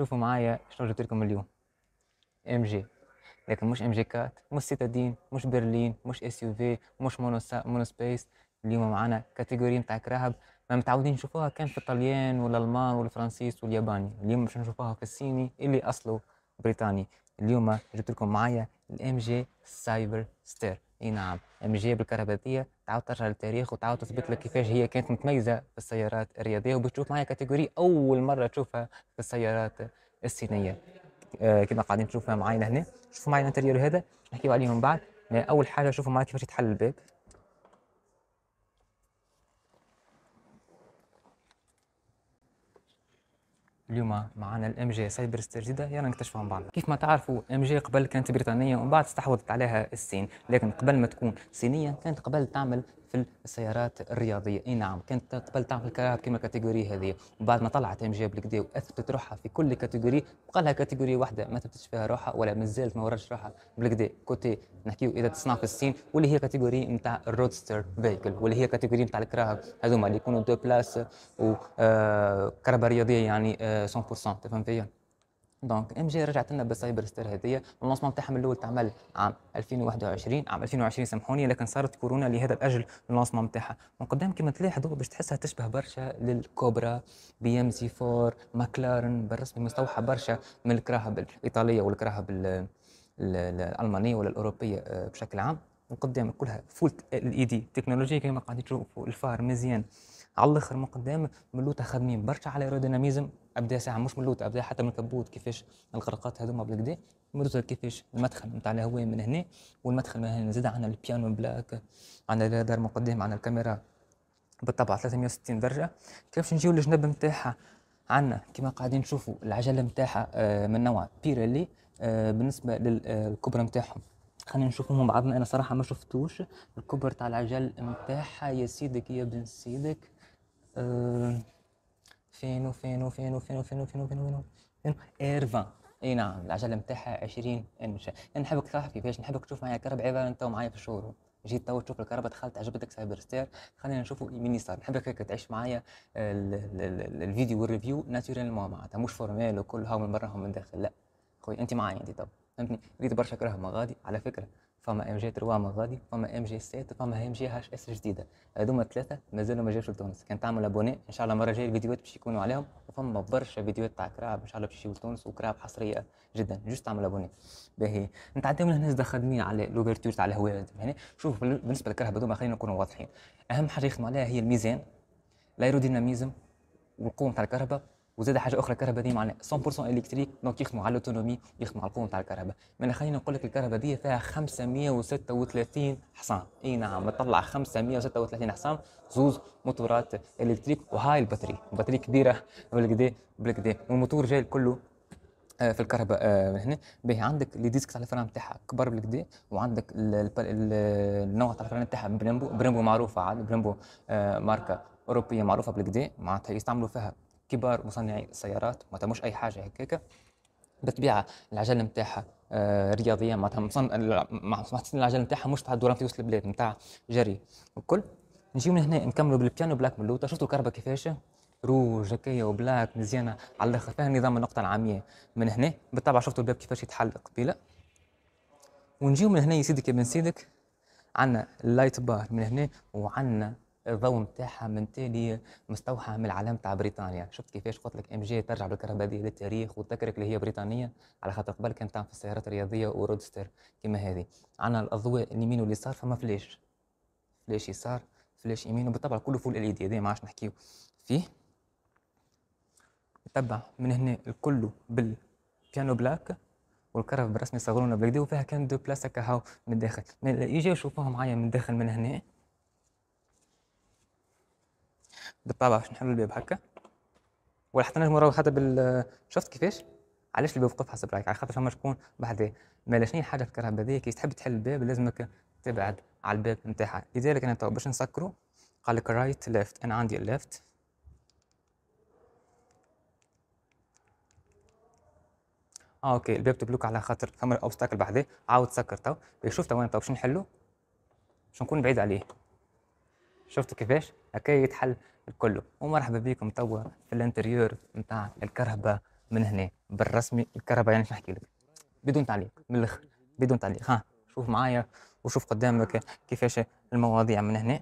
شوفوا معايا شنو جبت لكم اليوم ام جي لكن مش ام جي كات مش سيتادين مش برلين مش اس يو في مش مونو سا... مونو سبيس اليوم معانا كاتيجوري نتاع كرهب ما متعودين نشوفوها كان في الطليان والالمان والفرنسيس والياباني اليوم باش نشوفوها في الصيني اللي اصله بريطاني اليوم جبت لكم معايا الام جي سايبر ستير اي نعم المجيب بالكهربائيه تعاود ترجع للتاريخ وتعاود تثبت لك كيفاش هي كانت متميزه في السيارات الرياضيه وبتشوف معايا كاتيجوري اول مره تشوفها في السيارات الصينيه آه كما قاعدين تشوفها معايا هنا شوفوا معايا الانتريور هذا نحكيو عليه من بعد اول حاجه شوفوا معايا كيفاش يتحل الباب اليوم معنا الام جي سايبر جديده يلا نكتشفوا مع بعض كيف ما تعرفوا ام جي قبل كانت بريطانيه ومن بعد استحوذت عليها الصين لكن قبل ما تكون صينيه كانت قبل تعمل في السيارات الرياضيه اي نعم كانت قبل تعمل كراهب كما الكاتيجوري هذه وبعد ما طلعت ام جي بالكدا واثبتت روحها في كل كاتيجوري بقى لها كاتيجوري واحده ما ثبتتش فيها روحها ولا مازالت ما وراش روحها بالكدا كوتي نحكيو اذا تصنع في الصين واللي هي كاتيجوري نتاع الرودستر فيكل واللي هي كاتيجوري نتاع الكراهب هذوما اللي يكونوا دو بلاس وكهرباء آه، رياضيه يعني 100% آه، تفهم فيا دونك ام جي رجعت لنا بالسايبر ستير هذه اللونسمون تاعها من الاول تعمل عام 2021 عام 2020 سامحوني لكن صارت كورونا لهذا الاجل اللونسمون تاعها من قدام كما تلاحظوا باش تحسها تشبه برشا للكوبرا بي ام سي 4 ماكلارن بالرسم مستوحى برشا من الكراهب الايطاليه والكراهب الالمانيه ولا الاوروبيه آه، بشكل عام من قدام كلها فول اي دي تكنولوجيا كما قاعدين تشوفوا الفار مزيان على الاخر من قدام ملوتها خدمين برشا على ايروديناميزم ابدا ساعه مش من اللوت ابدا حتى من الكبوت كيفاش الغرقات هذوما بالكدا المدرسه كيفاش المدخل نتاع الهواء من هنا والمدخل من هنا زاد عندنا البيانو بلاك عندنا الرادار من قدام عندنا الكاميرا بالطبع 360 درجه كيفاش نجيو للجنب نتاعها عندنا كما قاعدين نشوفوا العجله نتاعها آه، من نوع بيرالي آه، بالنسبه للكبرى نتاعهم خلينا نشوفهم بعضنا انا صراحه ما شفتوش الكبر تاع العجل نتاعها يا سيدك يا بن سيدك أه فينو فينو فينو فينو فينو فينو فينو فينو ايرفان اي نعم العجله نتاعها 20 انش نحبك صاحبي كيفاش نحبك تشوف معايا كرب عباره انت معايا في الشورو جيت تو تشوف الكهرباء دخلت عجبتك سايبر ستير خلينا نشوفوا مين صار نحبك هيك تعيش معايا الفيديو والريفيو ناتوريلمون معناتها مش فورمال وكل هاو من برا هم من داخل لا خويا انت معايا انت تو فهمتني ريت برشا كره مغادي على فكره فما ام جي 3 من غادي فما ام جي 7 فما ام جي هاش اس جديده هذوما الثلاثه مازالوا ما جاوش لتونس كان تعمل ابوني ان شاء الله المره الجايه الفيديوهات باش يكونوا عليهم وفما برشا فيديوهات تاع كراب ان شاء الله باش يجيو لتونس وكراب حصريه جدا جوست تعمل ابوني باهي نتعداو من هنا خدمين على لوبرتور تاع الهواء يعني شوف بالنسبه للكرهب هذوما خلينا نكونوا واضحين اهم حاجه يخدموا عليها هي الميزان الايروديناميزم والقوه تاع الكهرباء وزاد حاجه اخرى الكهرباء دي معناها 100% الكتريك دونك يخدموا على الاوتونومي يخدموا على القوه نتاع الكهرباء من خلينا نقول لك الكهرباء دي فيها 536 حصان اي نعم تطلع 536 حصان زوز موتورات الكتريك وهاي البطاريه بطاريه كبيره بالكدا بالكدا والموتور جاي كله آه، في الكهرباء آه، هنا باهي عندك لي ديسك تاع الفران تاعها كبار بالكدا وعندك النوع تاع الفران تاعها بريمبو بريمبو معروفه عاد بريمبو آه، ماركه اوروبيه معروفه بالكدا معناتها يستعملوا فيها كبار مصنعي السيارات ما مش اي حاجه هكاك بالطبيعه العجله نتاعها آه، رياضيه رياضيا معناتها مصنع العجله نتاعها مش تاع الدوران في وسط البلاد نتاع جري والكل نجيو من هنا نكملوا بالبيانو بلاك من اللوطه شفتوا الكهرباء كيفاش روج هكايا وبلاك مزيانه على الاخر فيها نظام النقطه العاميه من هنا بالطبع شفتوا الباب كيفاش يتحل قبيله ونجيو من هنا يا سيدك يا بن سيدك عندنا اللايت بار من هنا وعندنا الضوء نتاعها من تالي مستوحى من العلم تاع بريطانيا شفت كيفاش قلت لك ام جي ترجع بالكهربائيه للتاريخ وتذكرك اللي هي بريطانيه على خاطر قبل كانت تعمل في السيارات الرياضيه ورودستر كما هذه عندنا الاضواء اليمين واليسار فما فلاش فلاش يسار فلاش يمين وبالطبع كله فول ال اي دي ما عادش نحكيو فيه تبع من هنا الكل بالبيانو بلاك والكرف برسمي يصغرونا بالكدا وفيها كان دو بلاصه كهو من الداخل يجي يشوفوها معايا من الداخل من هنا بالطابعة باش نحل الباب هكا ولا حتى نجم نروح حتى بال شفت كيفاش علاش الباب وقف حسب رايك على خاطر فما شكون بعد ما شنو حاجه في الكهرباء هذيا كي تحب تحل الباب لازمك تبعد على الباب نتاعها لذلك انا تو باش نسكرو قال لك رايت ليفت انا عندي الليفت اه اوكي الباب تبلوك على خاطر فما اوبستاكل بحذاه، عاود سكر تو إيه، شوف تو تو باش نحلو باش نكون بعيد عليه شفت كيفاش هكا يتحل الكل ومرحبا بكم توا في الانتريور نتاع الكرهبه من هنا بالرسمي الكرهبه يعني نحكي لك بدون تعليق من الاخر بدون تعليق ها شوف معايا وشوف قدامك كيفاش المواضيع من هنا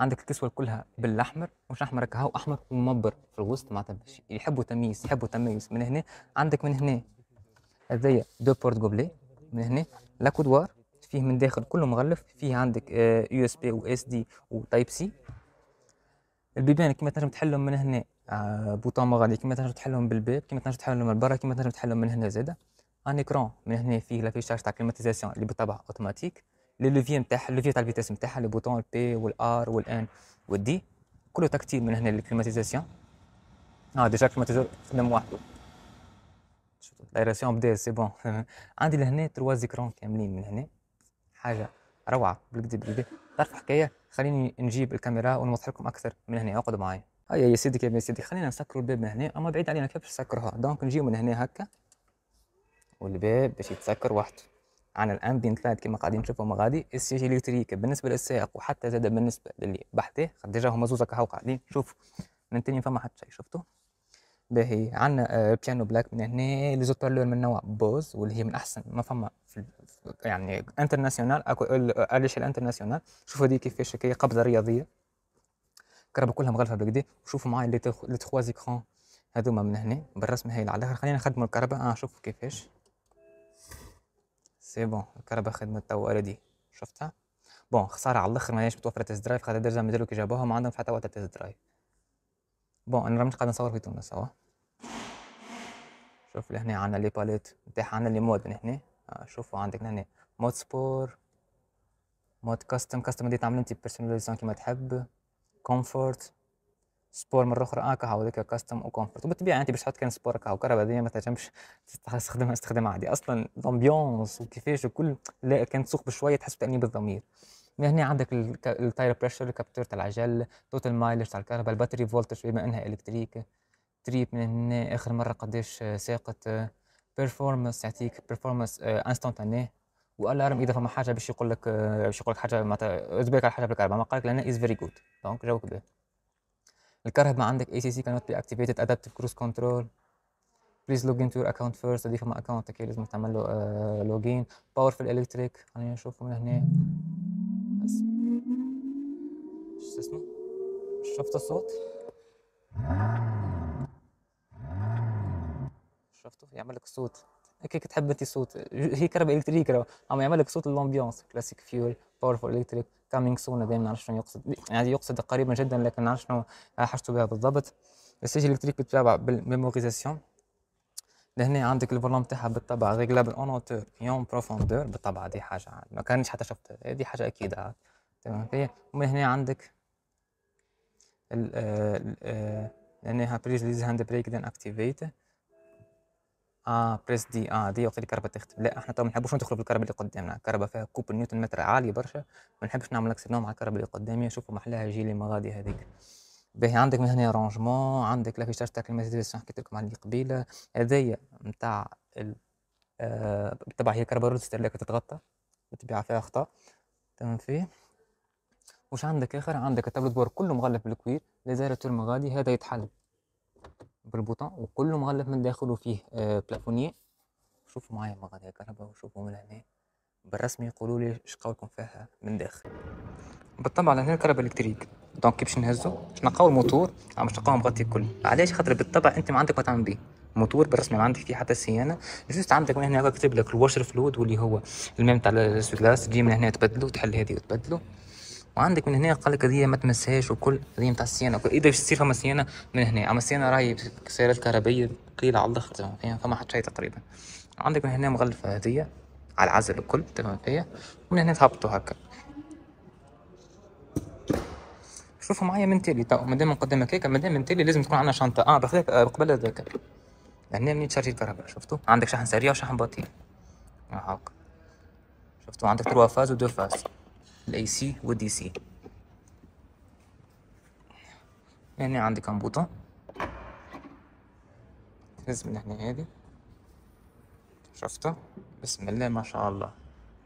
عندك الكسوه كلها بالاحمر مش احمر هكا احمر ومبر في الوسط معناتها يحبوا تمييز يحبوا تمييز من هنا عندك من هنا هذايا دو بورت غوبلي من هنا لاكودوار فيه من داخل كله مغلف فيه عندك يو اس بي واس دي وتايب سي البيبان يعني كيما تنجم تحلهم من هنا آه، بوطون مغادي كيما تنجم تحلهم بالباب كيما تنجم تحلهم من برا كيما تنجم تحلهم من هنا زادا ان ايكرون من هنا فيه لافيشاج تاع كليماتيزاسيون اللي بالطبع اوتوماتيك لي لوفي نتاعها لوفي تاع الفيتاس نتاعها لي بوطون بي والار والان والدي كله تكتيل من هنا للكليماتيزاسيون اه ديجا كليماتيزور خدم وحده الايراسيون بدا سي بون عندي لهنا تروا زيكرون كاملين من هنا حاجه روعه بالجد جديده تعرف حكايه خليني نجيب الكاميرا ونوضح لكم اكثر من هنا اقعدوا معي هيا يا سيدي يا سيدي خلينا نسكروا الباب من هنا اما بعيد علينا كيفاش نسكرها دونك نجيو من هنا هكا والباب باش يتسكر وحده عن الامبيانت لايت كما قاعدين ما غادي السيج الكتريك بالنسبه للسائق وحتى زاد بالنسبه للي بحثه ديجا هما زوز هكا قاعدين شوف من تاني فما حتى شيء شفتوا باهي عندنا بيانو آه، بلاك من هنا لي زوبرلور من نوع بوز واللي هي من احسن ما فما في يعني انترناسيونال على اليش الانترناسيونال شوفوا دي كيفاش هي قبضه رياضيه كرب كلها مغلفه بالكدا وشوفوا معايا لي تخوا زيكرون هذوما من هنا بالرسم هاي على الاخر خلينا نخدموا الكهرباء اه شوفوا كيفاش سي بون الكهرباء خدمت توا اوريدي شفتها بون خساره على الاخر ماهيش متوفره تيست درايف خاطر ديجا مازالوا كي جابوها ما عندهم حتى وقت تيست درايف بون انا مش قاعد نصور في تونس اهو شوف لهنا عندنا لي باليت نتاعها عندنا لي مود من هنا آه، شوفوا عندك هنا مود سبور مود كاستم كاستم دي تعمل انت بيرسوناليزاسيون كيما تحب كومفورت سبور مره اخرى اكا آه، هاو ديك كاستم وكومفورت وبالطبيعه انت باش تحط كان سبور هاو كهرباء هذه ما تنجمش تستخدمها استخدام عادي اصلا الامبيونس وكيفاش وكل لا كان تسوق بشويه تحس بتانيب بالضمير من هنا عندك التاير بريشر الكابتور تاع العجل توتال مايلج تاع الكهرباء الباتري فولتج بما انها الكتريك تريب من هنا اخر مره قديش آه، ساقت بيرفورمانس آه، يعطيك بيرفورمانس انستونتاني والارم اذا فما حاجه باش يقول لك آه، باش يقول لك حاجه معناتها اجبرك على حاجه بالكهرباء ما قال لك لان از فيري جود دونك جاوبك به الكهرباء عندك اي سي سي كانت بي اكتيفيتد ادابتيف كروز كنترول بليز لوج ان تو يور اكونت فيرست هذه فما اكونت اكيد لازم تعمل له لوجين باور في الالكتريك خلينا نشوفه من هنا شو اسمه شفت الصوت شفتوا يعمل لك صوت هيك تحب انت صوت هي كهرباء الكتريك عم يعمل لك صوت الامبيونس كلاسيك فيول باورفول الكتريك كامينج سون دائما نعرف شنو يقصد يعني يقصد قريبا جدا لكن نعرف شنو حشته بها بالضبط السجل الكتريك بتتابع بالميموريزاسيون لهنا عندك الفولوم تاعها بالطبع ريغلابل اون اوتور يوم بروفوندور بالطبع دي حاجه ما كانش حتى شفت دي حاجه اكيد تمام ومن هنا عندك ال آه، آه، لانها بريز ليز هاند بريك ذن اكتيفيت اه بريس دي اه دي وقت الكهرباء تختفي لا احنا تو ما نحبوش ندخلوا في الكهرباء اللي قدامنا الكهرباء فيها كوب نيوتن متر عالي برشا ما نحبش نعمل اكسيدون مع الكهرباء اللي قدامي نشوفوا محلاها جيلي مغادي هذيك باهي عندك من هنا رانجمون عندك لافيشاج تاع كلماتيزاسيون حكيت لكم عليه قبيله هذايا نتاع آه تبع هي كهرباء روتستر اللي تتغطى بالطبيعه فيها خطا تمام فيه واش عندك اخر عندك التابلت بور كله مغلف بالكوير لازالت المغادي هذا يتحل البوطان وكل مغلف من داخله وفيه آه، بلافونيه شوفوا معايا مغادير الكهرباء وشوفوا من هنا بالرسمي يقولوا لي اش قولكم فيها من داخل بالطبع لهنا الكهرباء الكتريك دونك كيفاش نهزو باش نقاو الموتور عم باش مغطي الكل علاش خاطر بالطبع انت ما عندك ما تعمل بيه موتور بالرسمي ما عندك فيه حتى صيانه جوست عندك من هنا كتب لك الواشر فلود واللي هو الميم تاع السويكلاس تجي من هنا تبدلو تحل هذه وتبدلو وعندك من هنا قال لك هذه ما تمسهاش وكل هذه نتاع الصيانه وكل اذا تصير فما صيانه من هنا اما الصيانه راهي سيارات كهربائيه قليله على الاخر تمام فيها فما حتى شيء تقريبا عندك من هنا مغلفه هذه على العزل الكل تمام فيها ومن هنا تهبطوا هكا شوفوا معايا من تالي تو مادام قدامك هيك مادام من تالي لازم تكون عندنا شنطه اه بخلاف آه، قبل هذاك يعني هنا من تشارجي الكهرباء شفتوا عندك شحن سريع وشحن بطيء آه، هاك شفتوا عندك تروا فاز ودو فاز الاي سي والدي سي هنا عندي كمبوطة لازم من هنا هادي شفتها بسم الله ما شاء الله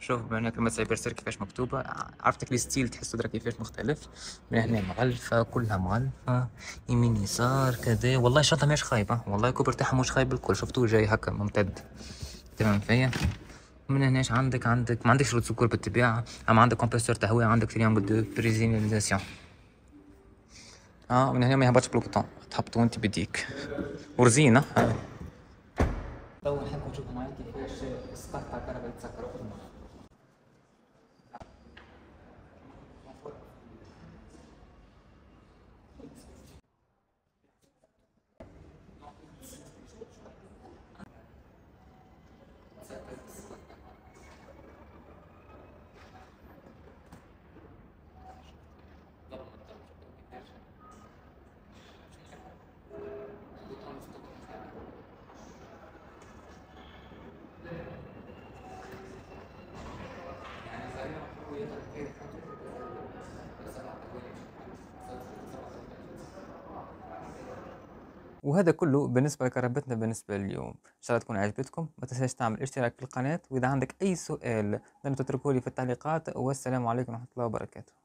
شوف بنا لما سايبرسير كيفاش مكتوبة عرفتك الستيل تحسو درا كيفاش مختلف من هنا مغلفة كلها مغلفة يمين يسار كذا والله شاطها مش خايبة والله كوبر تاعها مش خايب الكل شفتوه جاي هكا ممتد تمام فيا ومن هناش عندك عندك ما عندكش سكر بالطبيعه اما عندك كومبريسور تهويه عندك تريانجل دو بريزيناليزاسيون اه من هنا ما يهبطش بلوكتون تهبطو وانت بديك ورزينه تو نحبو نشوفو معايا كيفاش السكر تاع الكهرباء يتسكر وهذا كله بالنسبه لكربتنا بالنسبه لليوم ان شاء الله تكون عجبتكم ما تنساش تعمل اشتراك في القناه واذا عندك اي سؤال لن تتركه لي في التعليقات والسلام عليكم ورحمه الله وبركاته